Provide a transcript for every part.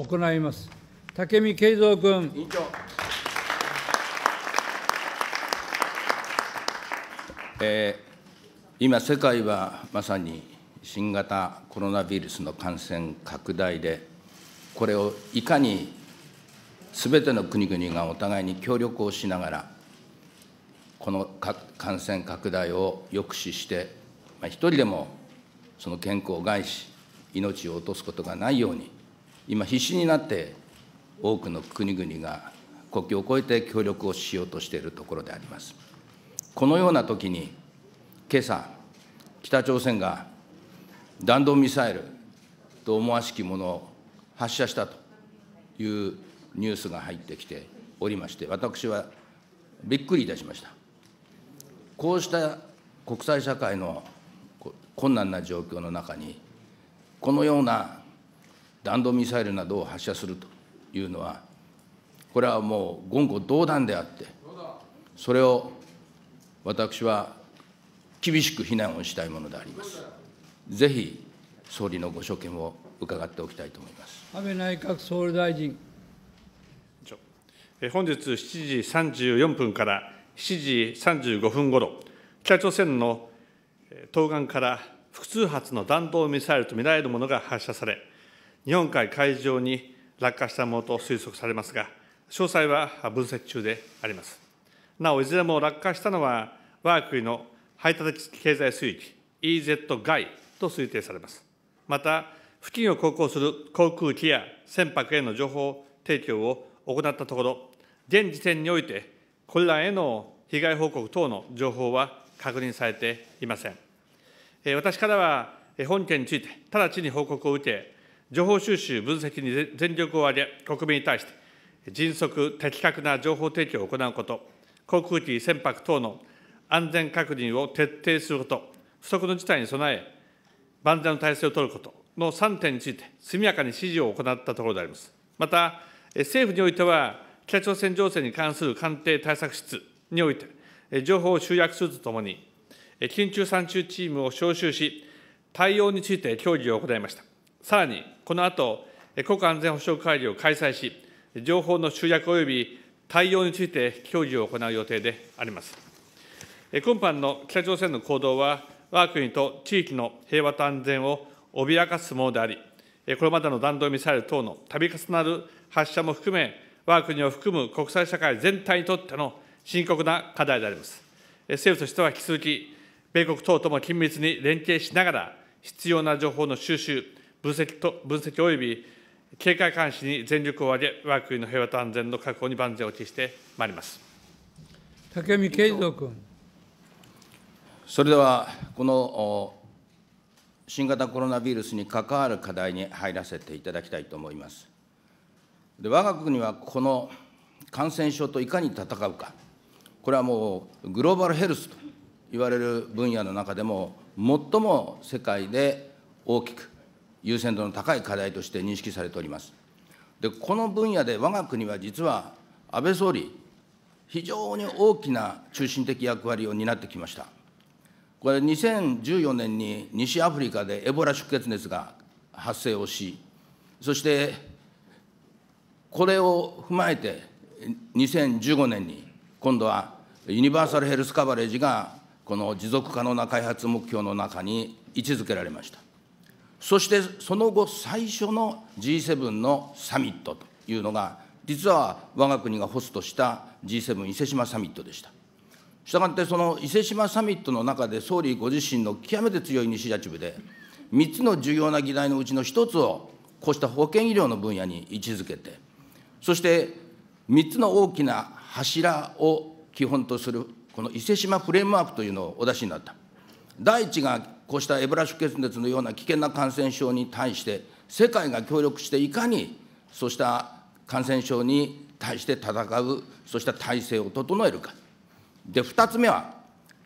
行います。武見敬三君。委員長。えー、今、世界はまさに新型コロナウイルスの感染拡大で、これをいかにすべての国々がお互いに協力をしながら、この感染拡大を抑止して、まあ、一人でもその健康を害し、命を落とすことがないように、今、必死になって多くの国々が国境を越えて協力をしようとしているところであります。このような時に、今朝、北朝鮮が弾道ミサイルと思わしきものを発射したというニュースが入ってきておりまして、私はびっくりいたしました。こうした国際社会の困難な状況の中に、このような弾道ミサイルなどを発射するというのは、これはもう言語道断であって、それを私は厳しく非難をしたいものであります。ぜひ総理のご所見を伺っておきたいと思います安倍内閣総理大臣。本日7時34分から7時35分ごろ、北朝鮮の東岸から複数発の弾道ミサイルとみられるものが発射され、日本海海上に落下したものと推測されますが、詳細は分析中であります。なお、いずれも落下したのは、我が国の排他的経済水域 EZ 外と推定されます。また、付近を航行する航空機や船舶への情報提供を行ったところ、現時点において、これらへの被害報告等の情報は確認されていません。私からは、本件について直ちに報告を受け、情報収集、分析に全力を挙げ、国民に対して迅速、的確な情報提供を行うこと、航空機、船舶等の安全確認を徹底すること、不測の事態に備え、万全の体制を取ることの3点について、速やかに指示を行ったところであります。また、政府においては、北朝鮮情勢に関する官邸対策室において、情報を集約するとともに、緊急参集チームを招集し、対応について協議を行いました。さらに、この後、国家安全保障会議を開催し、情報の集約及び対応について協議を行う予定であります。今般の北朝鮮の行動は、我が国と地域の平和と安全を脅かすものであり、これまでの弾道ミサイル等の度重なる発射も含め、我が国を含む国際社会全体にとっての深刻な課題であります。政府としては引き続き、米国等とも緊密に連携しながら、必要な情報の収集、分析と分析及び警戒監視に全力を挙げ、我が国の平和と安全の確保に万全を期してまいります武見敬三君。それでは、この新型コロナウイルスに関わる課題に入らせていただきたいと思います。で我が国はこの感染症といかに戦うか、これはもうグローバルヘルスと言われる分野の中でも、最も世界で大きく優先度の高い課題として認識されております。で、この分野で我が国は実は安倍総理、非常に大きな中心的役割を担ってきました。これ、2014年に西アフリカでエボラ出血熱が発生をし、そしてこれを踏まえて、2015年に今度はユニバーサルヘルスカバレージがこの持続可能な開発目標の中に位置づけられました。そしてその後最初の G7 のサミットというのが、実は我が国がホストした G7 伊勢志摩サミットでした。したがって、その伊勢志摩サミットの中で、総理ご自身の極めて強いイニシアチブで、3つの重要な議題のうちの1つを、こうした保健医療の分野に位置づけて、そして3つの大きな柱を基本とする、この伊勢志摩フレームワークというのをお出しになった。第一がこうしたエブラ出血熱のような危険な感染症に対して、世界が協力していかに、そうした感染症に対して戦う、そうした体制を整えるか。で、2つ目は、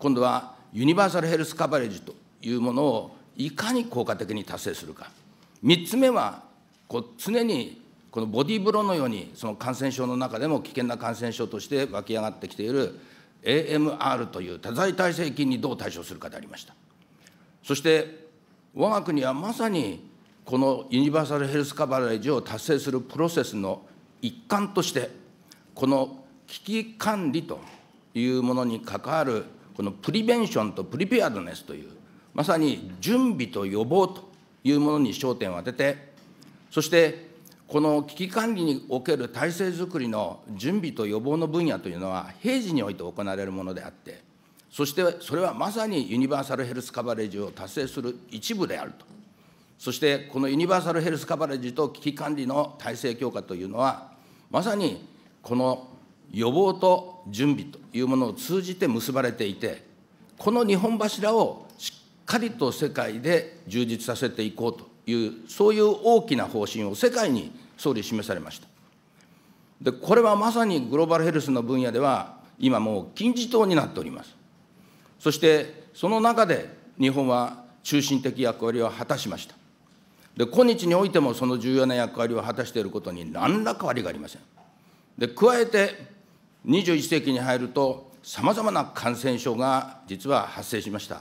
今度はユニバーサルヘルスカバレージというものをいかに効果的に達成するか。3つ目は、こう常にこのボディブローのように、その感染症の中でも危険な感染症として湧き上がってきている AMR という多剤耐性菌にどう対処するかでありました。そして我が国はまさにこのユニバーサル・ヘルス・カバレージを達成するプロセスの一環として、この危機管理というものに関わる、このプリベンションとプリペアドネスという、まさに準備と予防というものに焦点を当てて、そしてこの危機管理における体制づくりの準備と予防の分野というのは、平時において行われるものであって、そしてそれはまさにユニバーサルヘルスカバレージを達成する一部であると。そしてこのユニバーサルヘルスカバレージと危機管理の体制強化というのは、まさにこの予防と準備というものを通じて結ばれていて、この日本柱をしっかりと世界で充実させていこうという、そういう大きな方針を世界に総理示されました。で、これはまさにグローバルヘルスの分野では、今もう金字塔になっております。そしてその中で日本は中心的役割を果たしました。で今日においてもその重要な役割を果たしていることに何ら変わりがありません。で加えて21世紀に入るとさまざまな感染症が実は発生しました。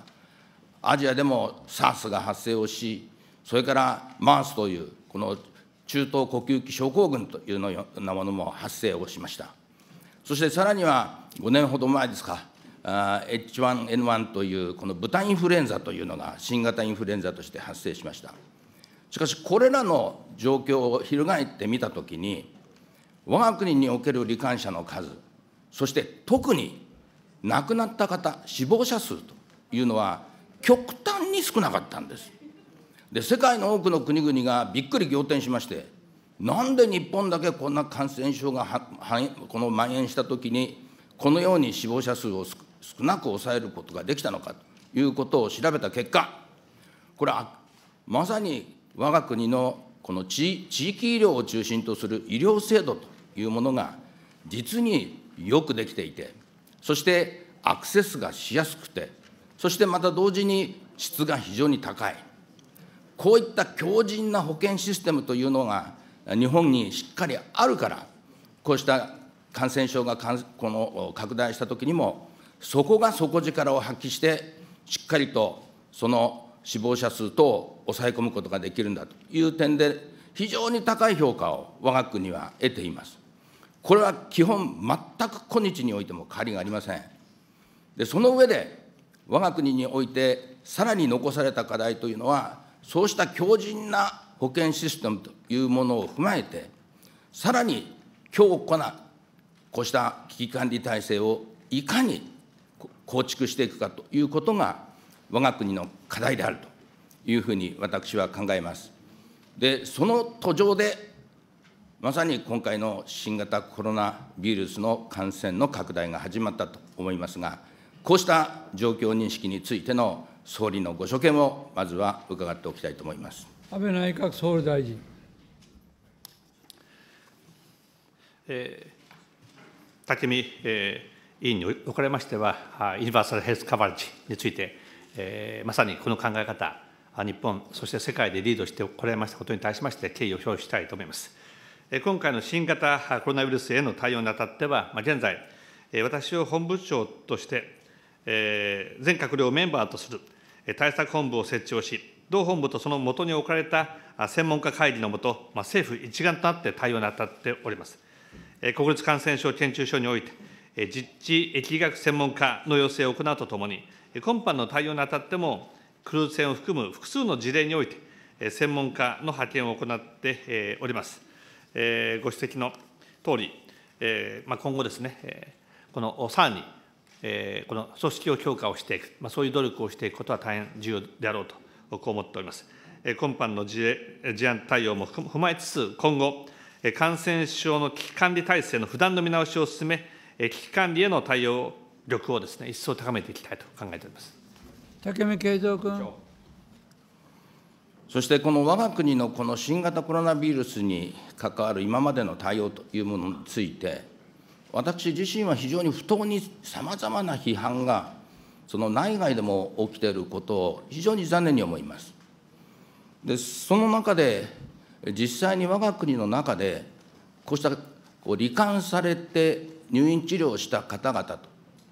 アジアでも SARS が発生をし、それから MERS というこの中東呼吸器症候群というようなものも発生をしました。そしてさらには5年ほど前ですか、H1N1 というこの豚インフルエンザというのが新型インフルエンザとして発生しましたしかしこれらの状況を翻ってみたときに我が国における罹患者の数そして特に亡くなった方死亡者数というのは極端に少なかったんですで世界の多くの国々がびっくり仰天しましてなんで日本だけこんな感染症がこの蔓延したときにこのように死亡者数を少なく抑えることができたのかということを調べた結果、これはまさに我が国のこの地域医療を中心とする医療制度というものが実によくできていて、そしてアクセスがしやすくて、そしてまた同時に質が非常に高い、こういった強靭な保険システムというのが日本にしっかりあるから、こうした感染症がこの拡大したときにも、そこが底力を発揮して、しっかりとその死亡者数等を抑え込むことができるんだという点で、非常に高い評価を我が国は得ています。これは基本、全く今日においても変わりがありません。でその上で、我が国において、さらに残された課題というのは、そうした強靭な保険システムというものを踏まえて、さらに強固なこうした危機管理体制をいかに構築していくかということが、我が国の課題であるというふうに私は考えます。で、その途上で、まさに今回の新型コロナウイルスの感染の拡大が始まったと思いますが、こうした状況認識についての総理のご所見をまずは伺っておきたいと思います安倍内閣総理大臣。えー、武見、え委員におかれましては、ユニバーサル・ヘルス・カバレッジについて、えー、まさにこの考え方、日本、そして世界でリードしてこられましたことに対しまして、敬意を表したいと思います。今回の新型コロナウイルスへの対応にあたっては、現在、私を本部長として、え全閣僚メンバーとする対策本部を設置をし、同本部とそのもとに置かれた専門家会議のもと、まあ、政府一丸となって対応に当たっております。国立感染症研究所において、実地疫学専門家の要請を行うとともに、今般の対応にあたっても、クルーズ船を含む複数の事例において、専門家の派遣を行っております。ご指摘のとおり、今後ですね、このさらに、この組織を強化をしていく、そういう努力をしていくことは大変重要であろうと、こう思っております。今般の事案対応も踏まえつつ、今後、感染症の危機管理体制の不断の見直しを進め、危機管理への対応力をですね、一層高めていきたいと考えております竹見敬三君。そしてこの我が国のこの新型コロナウイルスに関わる今までの対応というものについて、私自身は非常に不当にさまざまな批判が、その内外でも起きていることを非常に残念に思います。でその中で、実際に我が国の中で、こうしたこう罹患されて入院治療をした方々と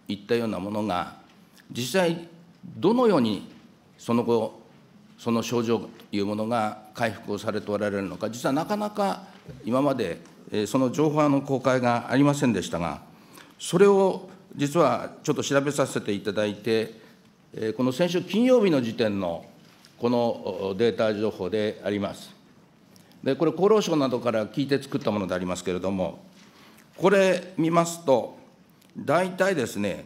いったようなものが、実際、どのようにその後、その症状というものが回復をされておられるのか、実はなかなか今までその情報の公開がありませんでしたが、それを実はちょっと調べさせていただいて、この先週金曜日の時点のこのデータ情報であります。でこれ、厚労省などから聞いて作ったものでありますけれども、これ見ますと、大体ですね、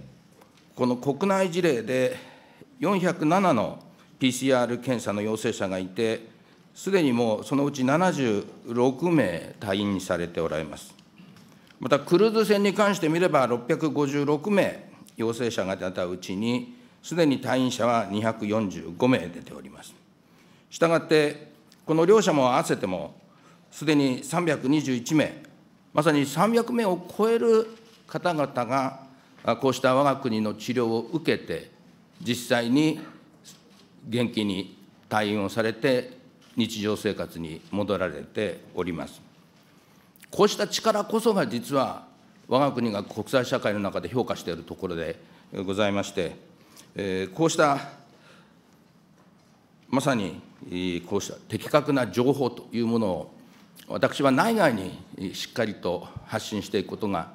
この国内事例で407の PCR 検査の陽性者がいて、すでにもうそのうち76名退院されておられます。またクルーズ船に関してみれば、656名陽性者が出たうちに、すでに退院者は245名出ております。したがって、この両者も合わせても、すでに321名まさに300名を超える方々が、こうした我が国の治療を受けて、実際に元気に退院をされて、日常生活に戻られております。こうした力こそが実は、我が国が国際社会の中で評価しているところでございまして、えこうしたまさにこうした的確な情報というものを私は内外にしっかりと発信していくことが、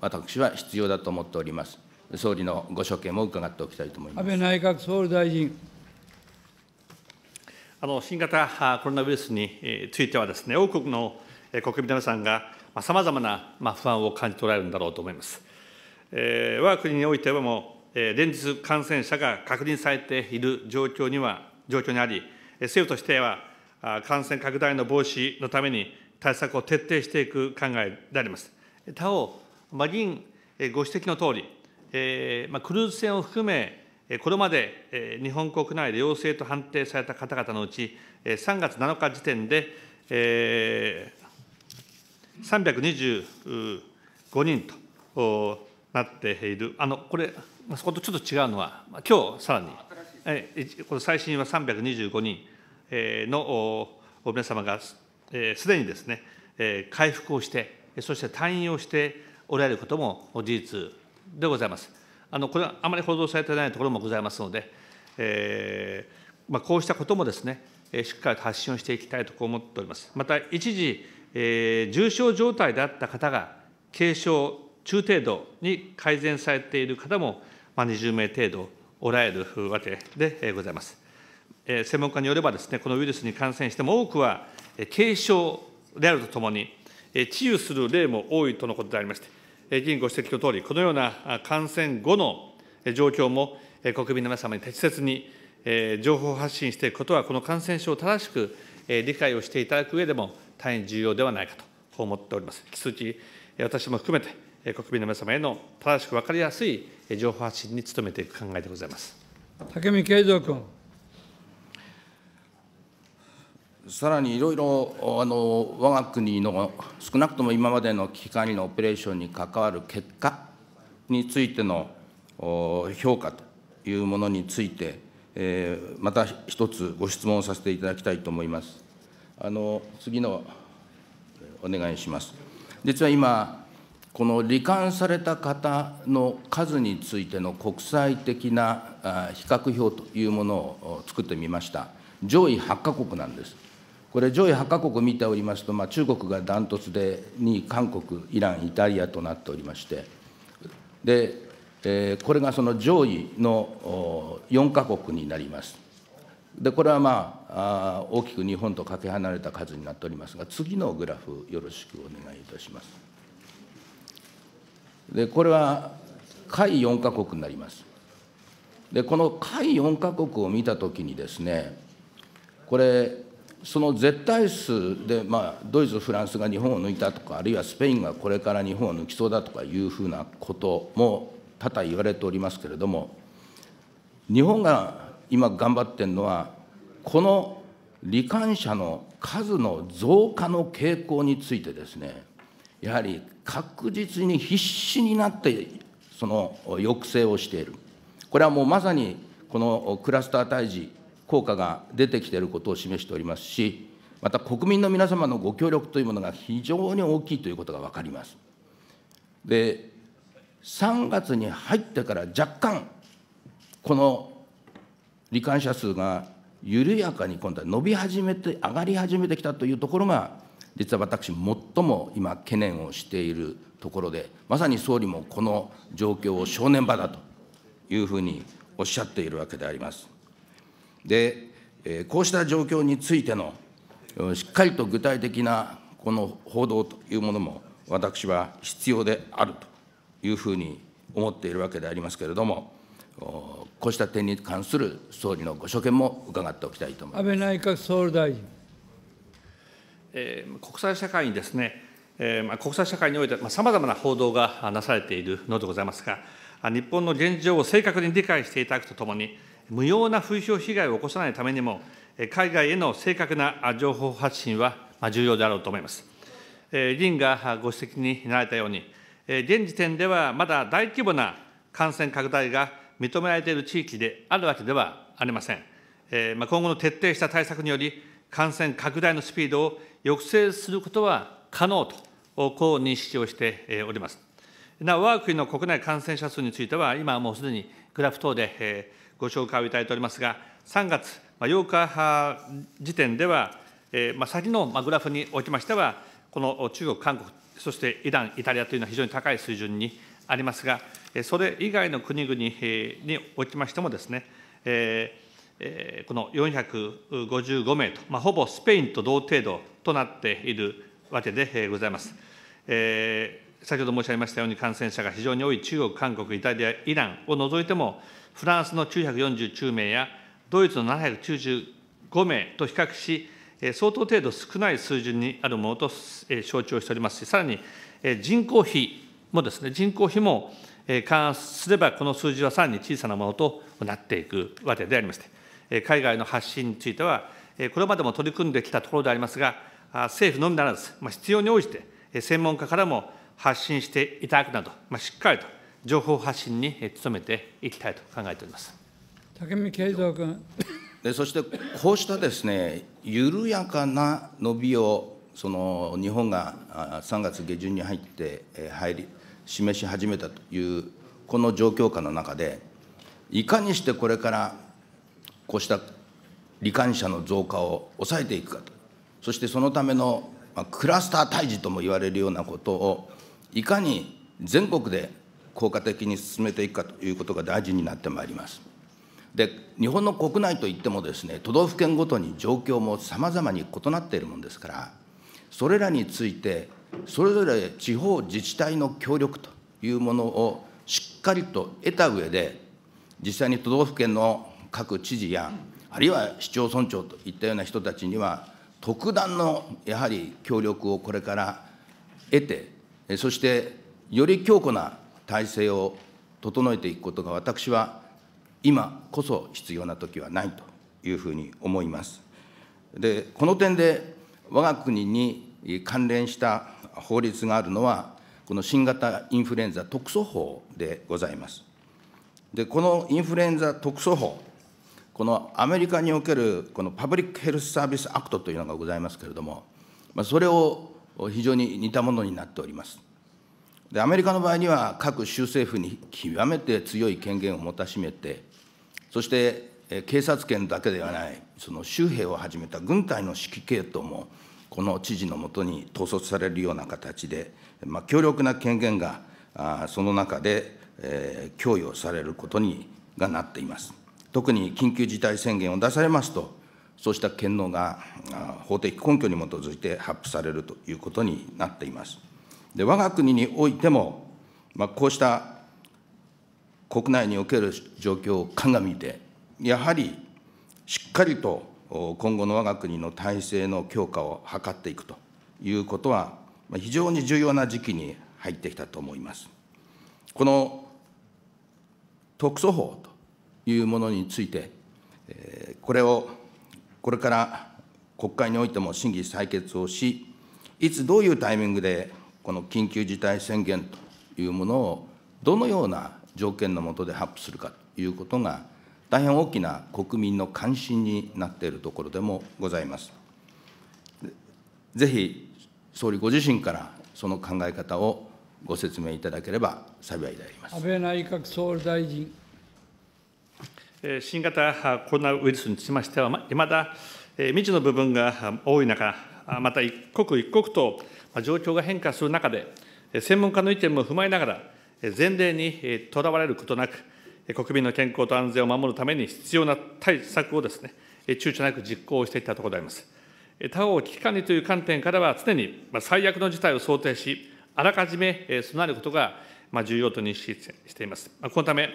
私は必要だと思っております。総理のご所見も伺っておきたいと思います安倍内閣総理大臣。あの新型コロナウイルスについてはです、ね、多くの国民の皆さんがさまざまな不安を感じておられるんだろうと思います。えー、我が国においてはもう、えー、連日感染者が確認されている状況には、状況にあり、政府としては、感染拡大の防止のために対策を徹底していく考えであります。他方、まあ、議員ご指摘のとおり、えまあ、クルーズ船を含め、これまで、え日本国内で陽性と判定された方々のうち、え3月7日時点で、え325人となっている、あのこれ、そことちょっと違うのは、今日さらに、えこの最新は325人。の皆様がすでにですね、回復をして、そして退院をしておられることも事実でございます。あのこれはあまり報道されてないところもございますので、えー、まあ、こうしたこともですね、しっかりと発信をしていきたいと思っております。また一時、えー、重症状態であった方が軽症、中程度に改善されている方も、まあ、20名程度おられるわけでございます。専門家によれば、ですねこのウイルスに感染しても多くは軽症であるとともに、治癒する例も多いとのことでありまして、議員ご指摘のとおり、このような感染後の状況も国民の皆様に適切に情報発信していくことは、この感染症を正しく理解をしていただく上でも大変重要ではないかと、こう思っております。引き続き私も含めて国民の皆様への正しく分かりやすい情報発信に努めていく考えでございます。武見敬三君。さらにいろいろあの我が国の少なくとも今までの危機管理のオペレーションに関わる結果についての評価というものについて、えー、また一つご質問させていただきたいと思います。あの次のお願いします。実は今この罹患された方の数についての国際的な比較表というものを作ってみました。上位8カ国なんです。これ、上位8か国を見ておりますと、まあ、中国がダントツで2位、韓国、イラン、イタリアとなっておりまして、でえー、これがその上位の4か国になります。でこれはまああ大きく日本とかけ離れた数になっておりますが次のグラフよろしくお願いいたしますでこれは下位4か国になりますでこの下位4か国を見たときにですねこれその絶対数で、まあ、ドイツ、フランスが日本を抜いたとか、あるいはスペインがこれから日本を抜きそうだとかいうふうなことも多々言われておりますけれども、日本が今頑張ってるのは、この罹患者の数の増加の傾向についてですね、やはり確実に必死になって、その抑制をしている。これはもうまさにこのクラスター退治効果が出てきていることを示しておりますし、また国民の皆様のご協力というものが非常に大きいということが分かります。で、3月に入ってから若干、この罹患者数が緩やかに今度は伸び始めて、上がり始めてきたというところが、実は私、最も今、懸念をしているところで、まさに総理もこの状況を正念場だというふうにおっしゃっているわけであります。で、えこうした状況についてのしっかりと具体的なこの報道というものも、私は必要であるというふうに思っているわけでありますけれども、こうした点に関する総理のご所見も伺っておきたいと思います安倍内閣総理大臣。え国際社会にですね、えまあ、国際社会においてさまざ、まな報道がなされているのでございますが、日本の現状を正確に理解していただくとともに、無用な風評被害を起こさないためにも、海外への正確な情報発信は重要であろうと思います。議員がご指摘になられたように、現時点ではまだ大規模な感染拡大が認められている地域であるわけではありません。今後の徹底した対策により、感染拡大のスピードを抑制することは可能と、こう認識をしております。なお、我が国の国内感染者数については、今もうすでにグラフ等で、ご紹介をいただいておりますが、3月8日時点では、先のグラフにおきましては、この中国、韓国、そしてイラン、イタリアというのは非常に高い水準にありますが、それ以外の国々におきましてもですね、この455名と、まあ、ほぼスペインと同程度となっているわけでございます。え先ほど申し上げましたように、感染者が非常に多い中国、韓国、イタリア、イランを除いても、フランスの949名や、ドイツの795名と比較し、相当程度少ない水準にあるものと承知をしておりますし、さらに人口比もですね、人口比も勘案すれば、この数字はさらに小さなものとなっていくわけでありまして、海外の発信については、これまでも取り組んできたところでありますが、政府のみならず、必要に応じて、専門家からも発信していただくなど、まあ、しっかりと情報発信に努めていきたいと考えております武見敬三君。でそしてこうしたですね緩やかな伸びをその日本が3月下旬に入って入り示し始めたというこの状況下の中でいかにしてこれからこうした罹患者の増加を抑えていくかとそしてそのためのクラスター退治とも言われるようなことをいかに全国で効果的に進めていくかということが大事になってまいります。で日本の国内といってもですね都道府県ごとに状況もさまざまに異なっているものですからそれらについてそれぞれ地方自治体の協力というものをしっかりと得た上で実際に都道府県の各知事やあるいは市町村長といったような人たちには特段のやはり協力をこれから得てそしてより強固な体制を整えていくことが、私は今こそ必要な時はないというふうに思います。で、この点で、我が国に関連した法律があるのは、この新型インフルエンザ特措法でございます。で、このインフルエンザ特措法、このアメリカにおけるこのパブリックヘルスサービスアクトというのがございますけれども、まあ、それを非常に似たものになっております。でアメリカの場合には各州政府に極めて強い権限を持たしめてそして警察権だけではないその州兵をはじめた軍隊の指揮系統もこの知事のもとに統率されるような形で、まあ、強力な権限がその中で、供与されることにがなっています。特に緊急事態宣言を出されますとそうした権能が法的根拠に基づいて発布されるということになっています。で我が国においても、まあ、こうした国内における状況を鑑みて、やはりしっかりと今後の我が国の体制の強化を図っていくということは、非常に重要な時期に入ってきたと思います。この特措法というものについて、これをこれから国会においても審議、採決をし、いつどういうタイミングで、この緊急事態宣言というものを、どのような条件の下で発布するかということが、大変大きな国民の関心になっているところでもございます。ぜひ、総理ご自身からその考え方をご説明いただければ幸いであります。安倍内閣総理大臣新型コロナウイルスにつきましては、いまだ未知の部分が多い中、また一刻一刻と状況が変化する中で、専門家の意見も踏まえながら、前例にとらわれることなく、国民の健康と安全を守るために必要な対策をですね、躊躇なく実行していったところであります。他方、危機管理という観点からは、常に最悪の事態を想定し、あらかじめ備えることが重要と認識しています。このため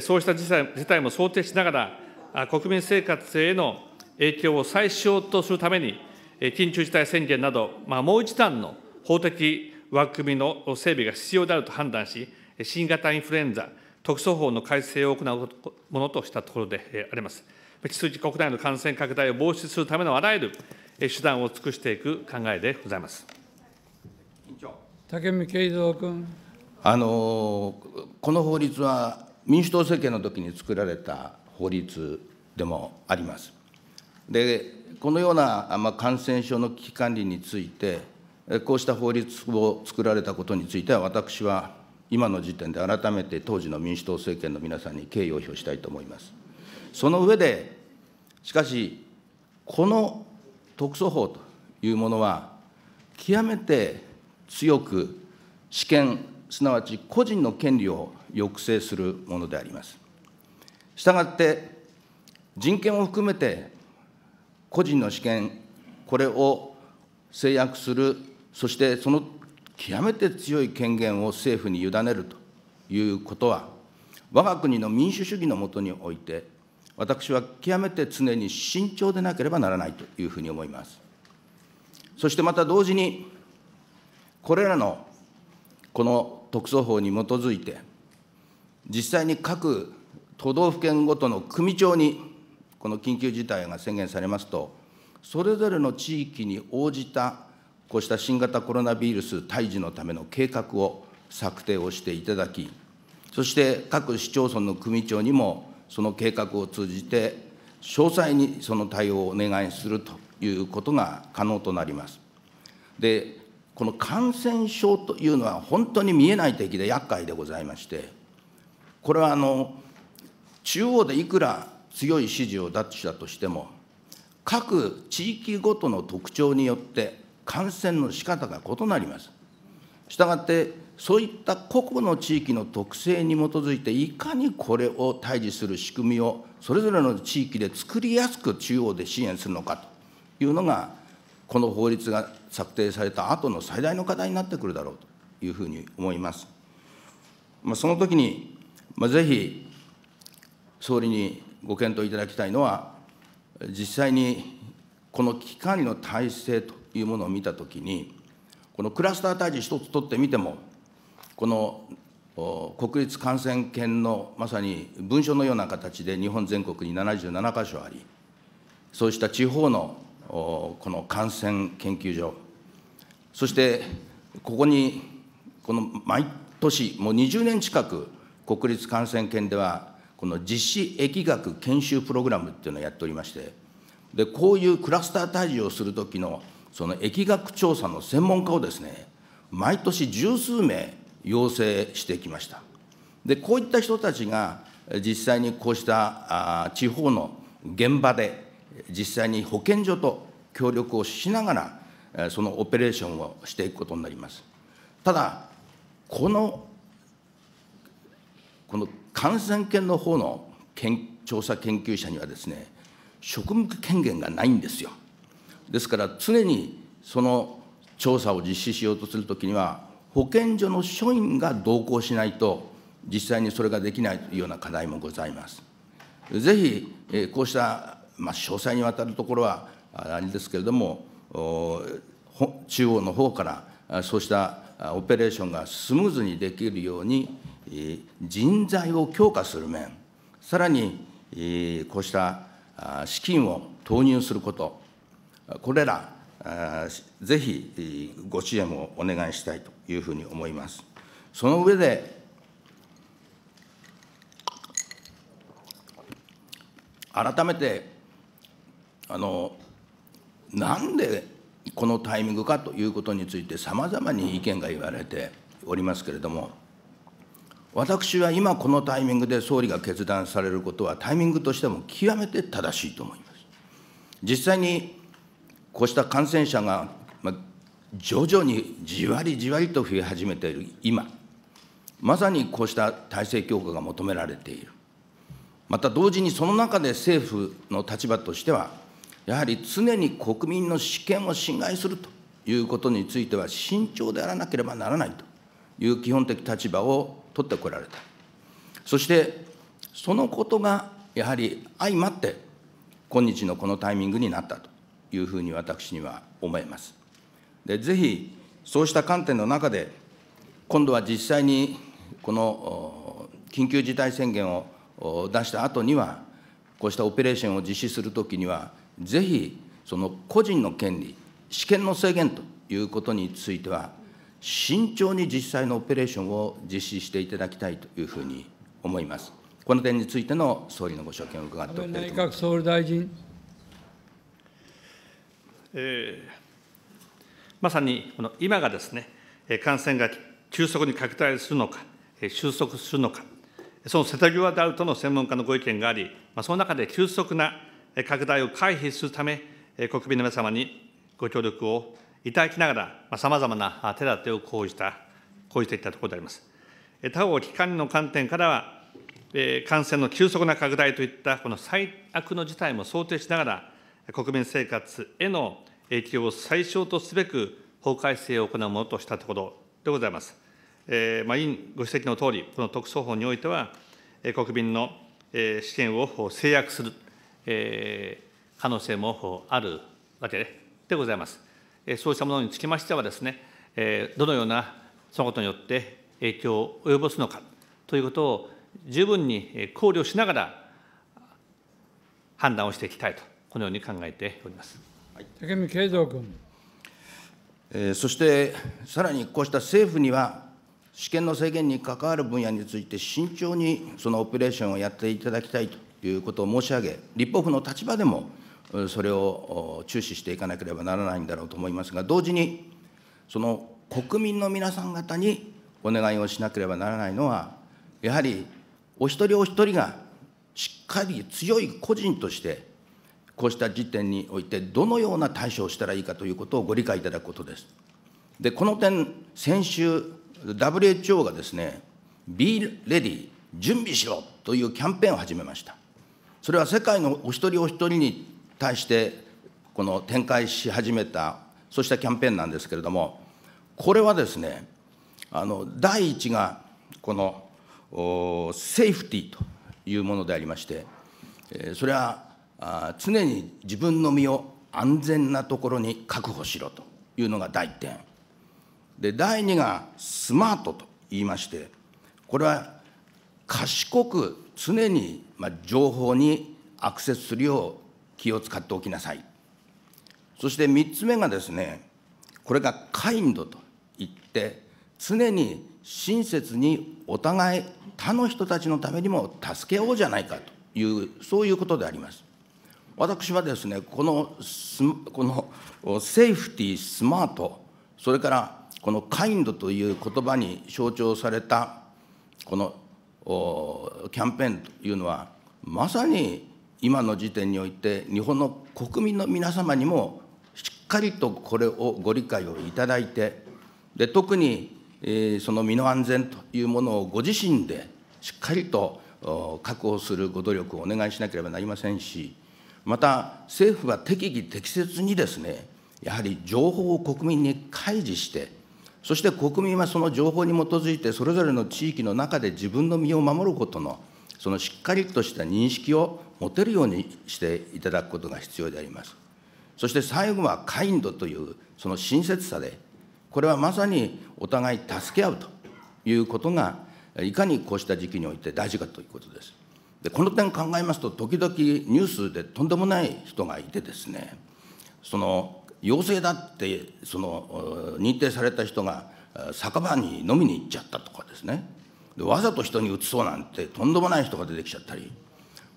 そうした事態も想定しながら、国民生活への影響を最小とするために、緊急事態宣言など、まあ、もう一段の法的枠組みの整備が必要であると判断し、新型インフルエンザ特措法の改正を行うものとしたところであります。引き続き国内の感染拡大を防止するためのあらゆる手段を尽くしていく考えでございます。委員長武見敬三君あのこの法律は民主党政権の時に作られた法律でもあります。でこのような、まあ、感染症の危機管理について、こうした法律を作られたことについては、私は今の時点で改めて当時の民主党政権の皆さんに敬意を表したいと思います。その上で、しかし、この特措法というものは、極めて強く、私権、すなわち個人の権利を抑制するものであります。したがって、人権を含めて個人の主権、これを制約する、そしてその極めて強い権限を政府に委ねるということは、我が国の民主主義のもとにおいて、私は極めて常に慎重でなければならないというふうに思います。そしてまた同時に、これらのこの特措法に基づいて、実際に各都道府県ごとの組長に、この緊急事態が宣言されますと、それぞれの地域に応じた、こうした新型コロナウイルス退治のための計画を策定をしていただき、そして各市町村の組長にも、その計画を通じて、詳細にその対応をお願いするということが可能となります。でこの感染症というのは本当に見えない敵で厄介でございまして、これはあの中央でいくら強い支持を奪取したとしても、各地域ごとの特徴によって感染の仕方が異なります。したがって、そういった個々の地域の特性に基づいて、いかにこれを対峙する仕組みをそれぞれの地域で作りやすく中央で支援するのかというのが、この法律が策定された後の最大の課題になってくるだろうというふうに思います。まあ、その時にまあ、ぜひ総理にご検討いただきたいのは、実際にこの危機管理の体制というものを見たときに、このクラスター対峙一つ取ってみても、この国立感染研のまさに文書のような形で日本全国に77箇所あり、そうした地方のこの感染研究所、そしてここにこの毎年、もう20年近く、国立感染研では、この実施疫学研修プログラムっていうのをやっておりまして、でこういうクラスター退治をするときの、その疫学調査の専門家をですね、毎年十数名要請してきました。で、こういった人たちが、実際にこうした地方の現場で、実際に保健所と協力をしながら、そのオペレーションをしていくことになります。ただ、このこの感染研の方の調査研究者にはですね、職務権限がないんですよ。ですから常にその調査を実施しようとするときには、保健所の署員が同行しないと、実際にそれができないというような課題もございます。ぜひ、こうした、まあ、詳細にわたるところはあれですけれども、中央の方からそうしたオペレーションがスムーズにできるように、人材を強化する面、さらにこうした資金を投入すること、これら、ぜひご支援をお願いしたいというふうに思います。その上で、改めて、あのなんでこのタイミングかということについて、さまざまに意見が言われておりますけれども、私は今このタイミングで総理が決断されることは、タイミングとしても極めて正しいと思います。実際にこうした感染者が、ま、徐々にじわりじわりと増え始めている今、まさにこうした体制強化が求められている。また同時にその中で政府の立場としては、やはり常に国民の主権を侵害するということについては、慎重であらなければならないという基本的立場を取ってこられたそしてそのことがやはり相まって今日のこのタイミングになったというふうに私には思いますでぜひそうした観点の中で今度は実際にこの緊急事態宣言を出した後にはこうしたオペレーションを実施するときにはぜひその個人の権利私権の制限ということについては慎重に実際のオペレーションを実施していただきたいというふうに思います。この点についての総理のご所見を伺っておきたい内閣総理大臣。えー、まさにこの今がですね、感染が急速に拡大するのか、収束するのか、その瀬戸際であるとの専門家のご意見があり、まあ、その中で急速な拡大を回避するため、国民の皆様にご協力をいただきながら、さまざまな手立てを講じた、講じていったところであります。他方、危機管理の観点からは、感染の急速な拡大といったこの最悪の事態も想定しながら、国民生活への影響を最小とすべく法改正を行うものとしたところでございます。えーまあ、委員ご指摘のとおり、この特措法においては、国民の試験を制約する可能性もあるわけでございます。そうしたものにつきましてはですね、どのようなそのことによって影響を及ぼすのかということを十分に考慮しながら判断をしていきたいと、このように考えております。武見敬三君。えそしてさらにこうした政府には、試験の制限に関わる分野について慎重にそのオペレーションをやっていただきたいということを申し上げ、立法府の立場でも、それを注視していかなければならないんだろうと思いますが、同時に、その国民の皆さん方にお願いをしなければならないのは、やはりお一人お一人がしっかり強い個人として、こうした時点において、どのような対処をしたらいいかということをご理解いただくことです。で、この点、先週、WHO がですね、Be ready、準備しろというキャンペーンを始めました。それは世界のお一人お一人に対してこの展開し始めた、そうしたキャンペーンなんですけれども、これはですね、あの第一がこのセーフティーというものでありまして、えー、それはあ常に自分の身を安全なところに確保しろというのが第1点。で第2がスマートと言いましてこれは賢く常に情報にアクセスするよ気を使っておきなさい。そして3つ目がですね、これがカインドといって、常に親切にお互い他の人たちのためにも助けようじゃないかというそういうことであります。私はですねこのこのセーフティースマートそれからこのカインドという言葉に象徴されたこのキャンペーンというのはまさに今の時点において、日本の国民の皆様にも、しっかりとこれをご理解をいただいて、で特に、えー、その身の安全というものをご自身でしっかりと確保するご努力をお願いしなければなりませんし、また政府は適宜適切にですね、やはり情報を国民に開示して、そして国民はその情報に基づいて、それぞれの地域の中で自分の身を守ることのそのしっかりとした認識を持てるようにしていただくことが必要であります。そして最後はカインドというその親切さで、これはまさにお互い助け合うということが、いかにこうした時期において大事かということです。でこの点考えますと、時々ニュースでとんでもない人がいてですね、その陽性だってその認定された人が酒場に飲みに行っちゃったとかですね、わざと人にうつそうなんてとんでもない人が出てきちゃったり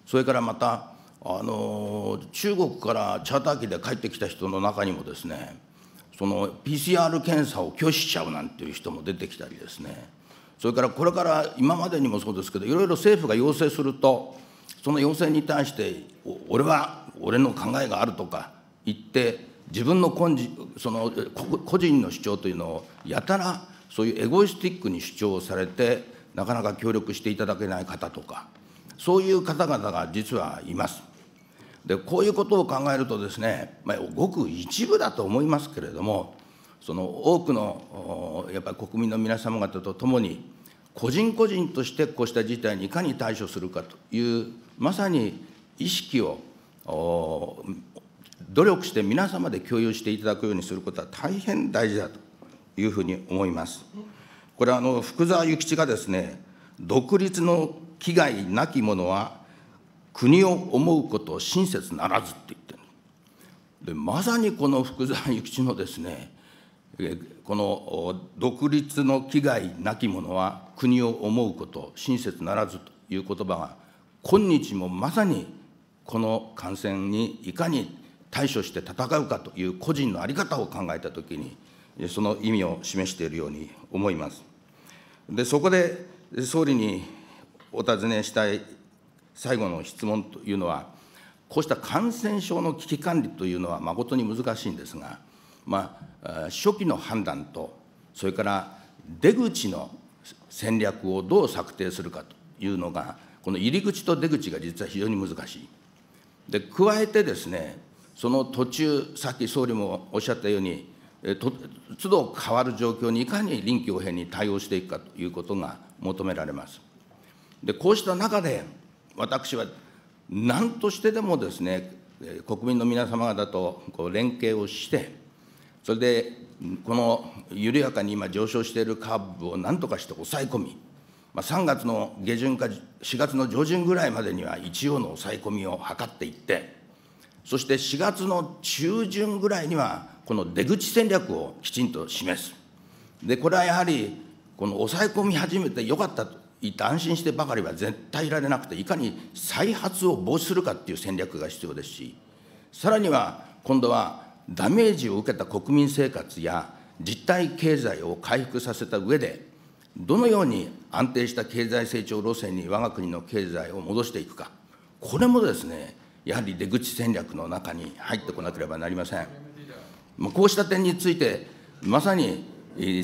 それからまたあの中国からチャーター機で帰ってきた人の中にもですねその PCR 検査を拒否しちゃうなんていう人も出てきたりですねそれからこれから今までにもそうですけどいろいろ政府が要請するとその要請に対して俺は俺の考えがあるとか言って自分の根その個人の主張というのをやたらそういうエゴイスティックに主張されてなかなか協力していただけない方とか、そういう方々が実はいます。でこういうことを考えるとですね、まあ、ごく一部だと思いますけれども、その多くのやっぱり国民の皆様方と共に、個人個人としてこうした事態にいかに対処するかという、まさに意識を努力して皆様で共有していただくようにすることは大変大事だというふうに思います。これはあの福沢諭吉がですね、独立の危害なき者は国を思うこと親切ならずって言ってるでまさにこの福沢諭吉のですねこの独立の危害なき者は国を思うこと親切ならずという言葉が今日もまさにこの感染にいかに対処して戦うかという個人の在り方を考えたときにその意味を示しているように思います。でそこで総理にお尋ねしたい最後の質問というのは、こうした感染症の危機管理というのは誠に難しいんですが、まあ、初期の判断と、それから出口の戦略をどう策定するかというのが、この入り口と出口が実は非常に難しい。で加えてですね、その途中、さっき総理もおっしゃったように、と都度変わる状況にいかに臨機応変に対応していくかということが求められます。でこうした中で、私は何としてでもですね、国民の皆様方とこう連携をして、それでこの緩やかに今、上昇しているカーブをなんとかして抑え込み、まあ、3月の下旬か4月の上旬ぐらいまでには一応の抑え込みを図っていって、そして4月の中旬ぐらいには、この出口戦略をきちんと示す。で、これはやはり、この抑え込み始めてよかったと言って安心してばかりは絶対いられなくて、いかに再発を防止するかっていう戦略が必要ですし、さらには今度はダメージを受けた国民生活や実体経済を回復させた上で、どのように安定した経済成長路線に我が国の経済を戻していくか、これもですね、やはり出口戦略の中に入ってこなければなりません。まあ、こうした点について、まさに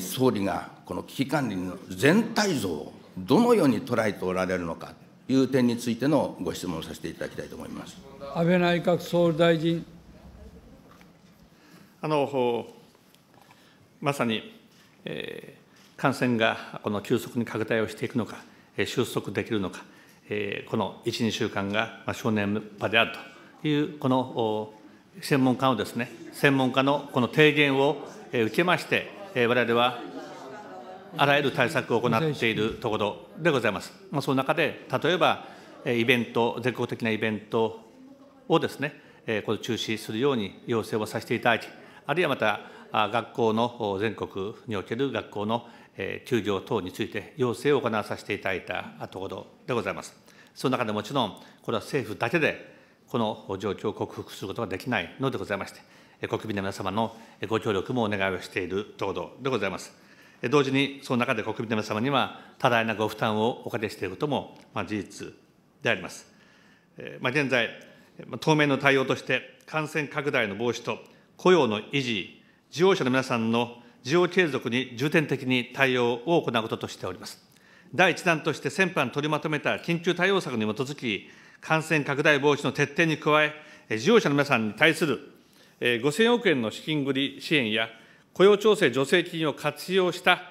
総理がこの危機管理の全体像をどのように捉えておられるのかという点についてのご質問をさせていただきたいと思います安倍内閣総理大臣。あのまさに、えー、感染がこの急速に拡大をしていくのか、収束できるのか、えー、この1、2週間が正念場であるという、この専門家のですね、専門家のこの提言を受けまして、われわれはあらゆる対策を行っているところでございます。まあ、その中で、例えば、イベント、全国的なイベントをですね、これ中止するように要請をさせていただき、あるいはまた、学校の全国における学校の休業等について要請を行わさせていただいたところでございます。その中でもちろん、これは政府だけでこの状況を克服することができないのでございまして、国民の皆様のご協力もお願いをしているところでございます。同時に、その中で国民の皆様には多大なご負担をおかけしていることも事実であります。現在、当面の対応として、感染拡大の防止と雇用の維持、事業者の皆さんの事業継続に重点的に対応を行うこととしております。第1弾として先般取りまとめた緊急対応策に基づき、感染拡大防止の徹底に加え、事業者の皆さんに対する5000億円の資金繰り支援や、雇用調整助成金を活用した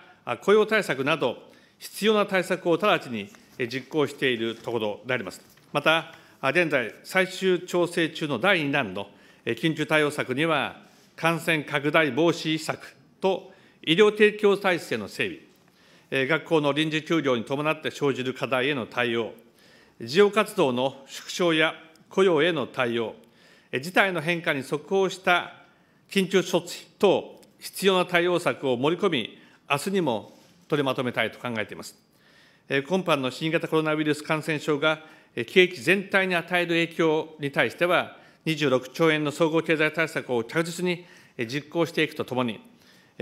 雇用対策など、必要な対策を直ちに実行しているところであります。また、現在、最終調整中の第2弾の緊急対応策には、感染拡大防止策と医療提供体制の整備、学校の臨時休業に伴って生じる課題への対応、事業活動の縮小や雇用への対応、事態の変化に即応した緊急措置等、必要な対応策を盛り込み、明日にも取りまとめたいと考えています。今般の新型コロナウイルス感染症が景気全体に与える影響に対しては、26兆円の総合経済対策を着実に実行していくとともに、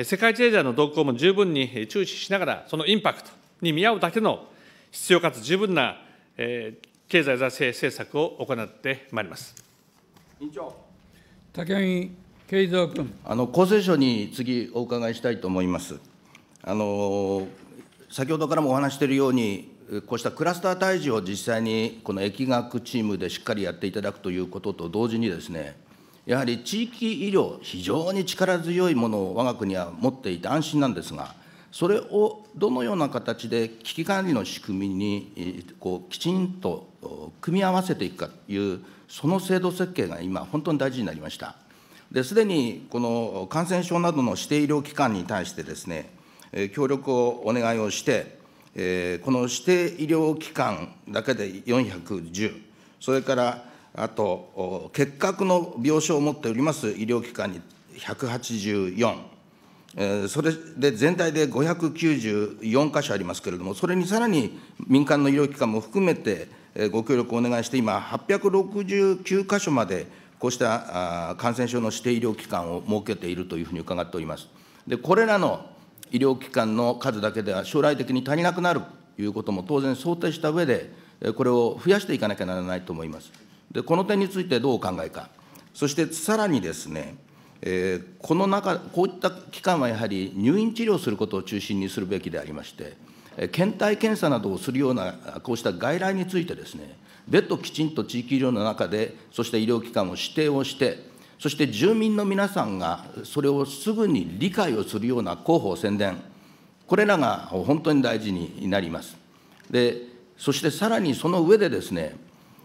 世界経済の動向も十分に注視しながら、そのインパクトに見合うだけの必要かつ十分な経済財政政策を行ってまいります。委員長武見経三君あの厚生省に次、お伺いしたいと思います。あの先ほどからもお話しているように、こうしたクラスター退治を実際にこの疫学チームでしっかりやっていただくということと同時にですね、やはり地域医療、非常に力強いものを我が国は持っていて安心なんですが、それをどのような形で危機管理の仕組みにこうきちんと組み合わせていくかという、その制度設計が今、本当に大事になりました。で、すでにこの感染症などの指定医療機関に対してですね、協力をお願いをして、この指定医療機関だけで410、それからあと、結核の病床を持っております医療機関に184、それで全体で594か所ありますけれども、それにさらに民間の医療機関も含めて、ご協力をお願いして、今、869か所まで、こうした感染症の指定医療機関を設けているというふうに伺っております。でこれらの医療機関の数だけでは将来的に足りなくなるということも当然想定した上で、これを増やしていかなきゃならないと思います。で、この点についてどうお考えか、そしてさらにですね、この中、こういった期間はやはり入院治療することを中心にするべきでありまして、検体検査などをするような、こうした外来についてですね、別途きちんと地域医療の中で、そして医療機関を指定をして、そして住民の皆さんがそれをすぐに理解をするような広報宣伝、これらが本当に大事になります。でそしてさらにその上でですね、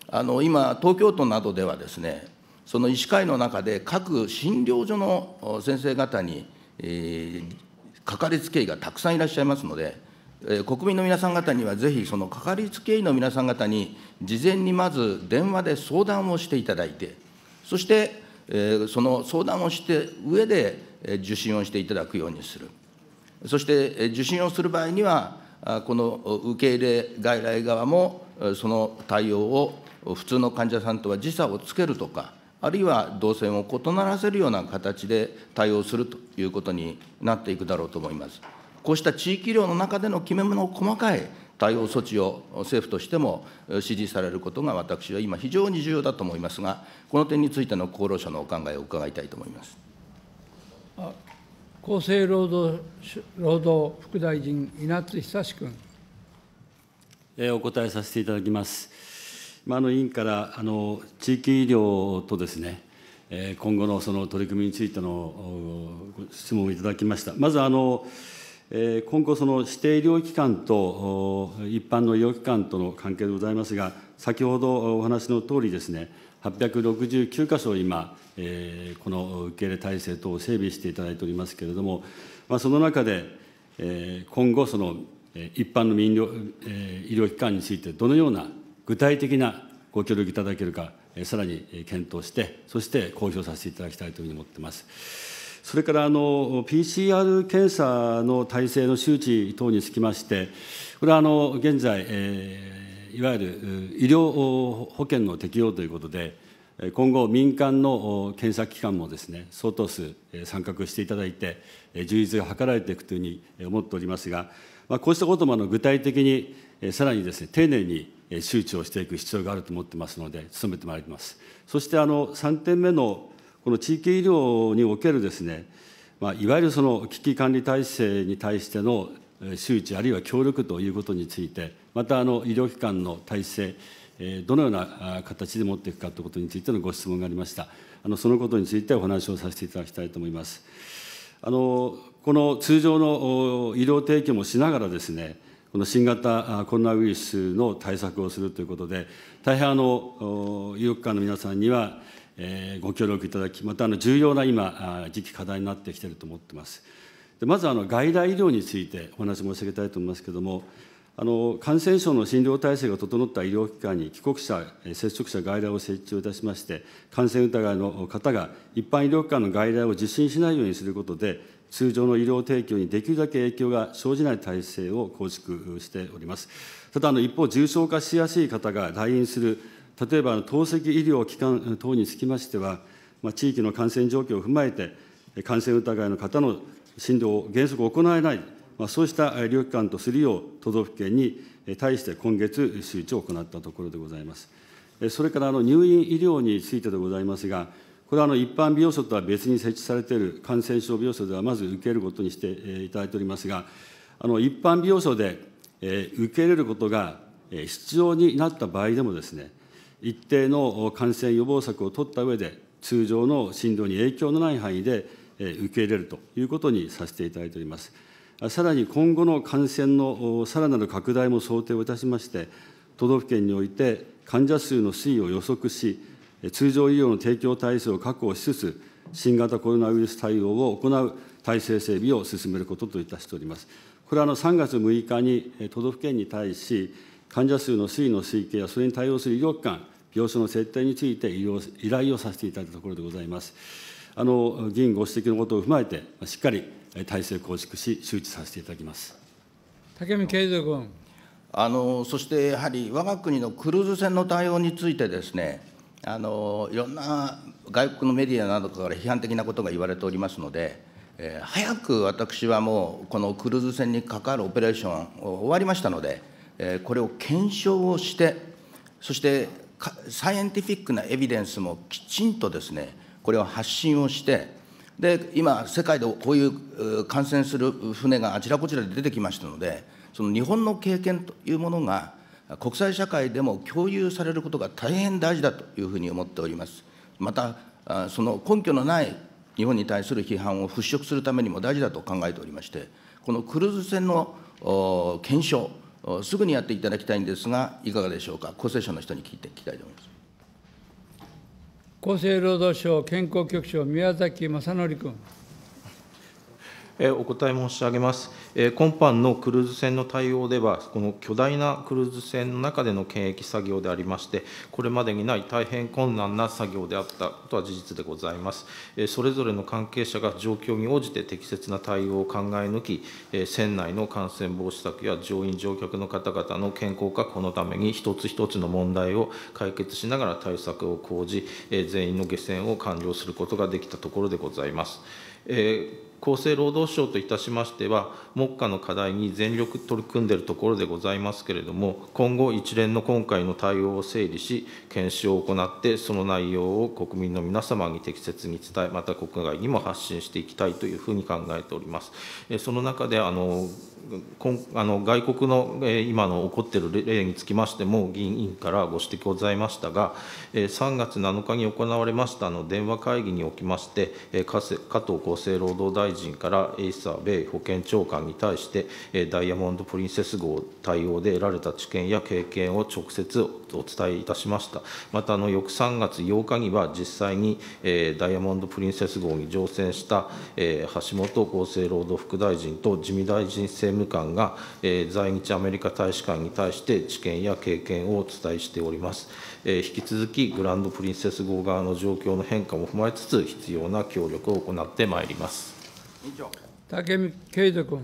あの今、東京都などではですね、その医師会の中で、各診療所の先生方に、えー、かかりつけ医がたくさんいらっしゃいますので、えー、国民の皆さん方にはぜひ、そのかかりつけ医の皆さん方に、事前にまず電話で相談をしていただいて、そして、えー、その相談をして上で、え受診をしていただくようにする。そして、受診をする場合には、この受け入れ外来側も、その対応を普通の患者さんとは時差をつけるとか、あるいは動線を異ならせるような形で対応するということになっていくだろうと思います。こうした地域医療の中でのきめの細かい対応措置を政府としても指示されることが私は今非常に重要だと思いますが、この点についての厚労省のお考えを伺いたいと思います。厚生労働労働副大臣、稲津久君。お答えさせていただきます。今の委員からあの地域医療とですね、今後のその取り組みについてのご質問をいただきました。まずあの今後、その指定医療機関と一般の医療機関との関係でございますが、先ほどお話のとおりですね、869箇所今、この受け入れ体制等を整備していただいておりますけれども、その中で、今後、その一般の医療機関について、どのような具体的なご協力いただけるか、さらに検討して、そして公表させていただきたいというふうに思っています。それからあの PCR 検査の体制の周知等につきまして、これはあの現在、いわゆる医療保険の適用ということで、今後、民間の検査機関もですね、相当数参画していただいて、充実が図られていくというふうに思っておりますが、まあ、こうしたこともあの具体的にさらにですね、丁寧に周知をしていく必要があると思ってますので、努めてまいります。そしてあの3点目の、この地域医療におけるですね、まあ、いわゆるその危機管理体制に対しての周知、あるいは協力ということについて、またあの医療機関の体制、どのような形で持っていくかということについてのご質問がありました。あのそのことについてお話をさせていただきたいと思います。あのこの通常の医療提供もしながらですね、この新型コロナウイルスの対策をするということで、大変あの、医療機関の皆さんには、ご協力いただき、また重要な今、時期課題になってきていると思っています。でまずあの、外来医療についてお話申し上げたいと思いますけれども、あの感染症の診療体制が整った医療機関に帰国者、接触者外来を設置をいたしまして、感染疑いの方が一般医療機関の外来を受診しないようにすることで、通常の医療提供にできるだけ影響が生じない体制を構築しております。ただ、一方、重症化しやすい方が来院する、例えば透析医療機関等につきましては、まあ、地域の感染状況を踏まえて、感染疑いの方の診療を原則行えない、まあ、そうした医療機関とするよう、都道府県に対して今月、周知を行ったところでございます。それからあの入院医療についてでございますが、これはあの一般病床とは別に設置されている感染症病床ではまず受けることにしていただいておりますが、あの一般病床で受け入れることが必要になった場合でもですね、一定の感染予防策を取った上で、通常の診療に影響のない範囲で受け入れるということにさせていただいております。さらに今後の感染のさらなる拡大も想定をいたしまして、都道府県において患者数の推移を予測し、通常医療の提供体制を確保しつつ、新型コロナウイルス対応を行う体制整備を進めることといたしております。これは3月6日に都道府県に対し、患者数の推移の推計やそれに対応する医療機関、病床の設定について依頼をさせていただいたところでございます。あの議員ご指摘のことを踏まえて、しっかり体制構築し、周知させていただきます竹見経三君あの。そしてやはり、我が国のクルーズ船の対応についてですね、あのいろんな外国のメディアなどから批判的なことが言われておりますので、えー、早く私はもう、このクルーズ船に関わるオペレーション、終わりましたので、えー、これを検証をして、そしてサイエンティフィックなエビデンスもきちんとですね、これを発信をして、で今、世界でこういう感染する船があちらこちらで出てきましたので、その日本の経験というものが、国際社会でも共有されることが大変大事だというふうに思っております。また、その根拠のない日本に対する批判を払拭するためにも大事だと考えておりまして、このクルーズ船の検証、すぐにやっていただきたいんですが、いかがでしょうか、厚生省の人に聞いていきたいと思います。厚生労働省健康局長、宮崎正則君。お答え申し上げます。今般のクルーズ船の対応では、この巨大なクルーズ船の中での検疫作業でありまして、これまでにない大変困難な作業であったことは事実でございます。それぞれの関係者が状況に応じて適切な対応を考え抜き、船内の感染防止策や乗員・乗客の方々の健康確保のために、一つ一つの問題を解決しながら対策を講じ、全員の下船を完了することができたところでございます。えー厚生労働省といたしましては、目下の課題に全力取り組んでいるところでございますけれども、今後、一連の今回の対応を整理し、検証を行って、その内容を国民の皆様に適切に伝え、また国外にも発信していきたいというふうに考えております。その中であのあの外国の、えー、今の起こっている例につきましても、議員からご指摘ございましたが、えー、3月7日に行われましたの電話会議におきまして、えー、加藤厚生労働大臣からエイサー米保健長官に対して、えー、ダイヤモンド・プリンセス号対応で得られた知見や経験を直接お伝えいたしました。またあの翌3月8日には、実際に、えー、ダイヤモンド・プリンセス号に乗船した、えー、橋本厚生労働副大臣と自民大臣政務務官が、えー、在日アメリカ大使館に対して知見や経験をお伝えしております。えー、引き続き、グランドプリンセス号側の状況の変化も踏まえつつ、必要な協力を行ってまいります。武見圭人君。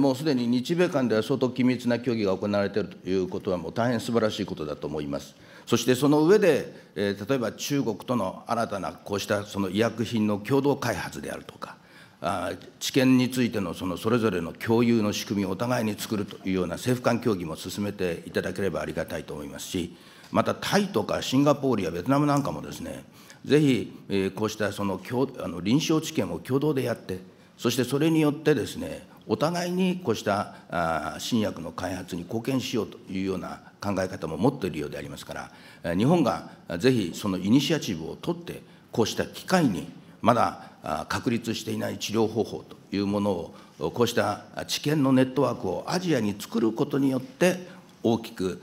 もうすでに日米間では相当緊密な協議が行われているということは、もう大変素晴らしいことだと思います。そしてその上で、え例えば中国との新たなこうしたその医薬品の共同開発であるとか、あ知見についてのそのそれぞれの共有の仕組みをお互いに作るというような政府間協議も進めていただければありがたいと思いますし、またタイとかシンガポールやベトナムなんかもですね、ぜひ、えこうしたそのあの臨床治験を共同でやって、そしてそれによってですね、お互いにこうしたあ新薬の開発に貢献しようというような考え方も持っているようでありますから、日本がぜひそのイニシアチブを取って、こうした機会に、まだ確立していない治療方法というものを、こうした知見のネットワークをアジアに作ることによって、大きく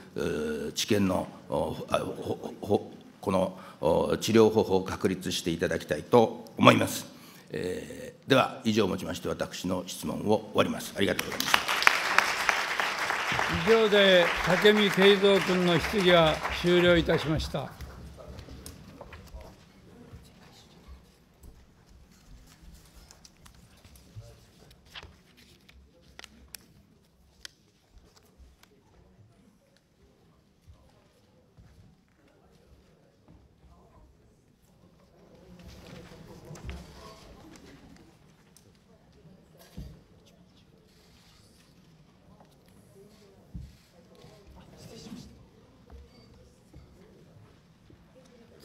治験のこの治療方法を確立していただきたいと思います。えー、では、以上をもちまして、私の質問を終わります。ありがとうございました。以上で武見敬三君の質疑は終了いたしました。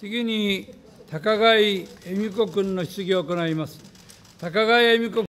次に、高貝恵美子君の質疑を行います。高貝恵美子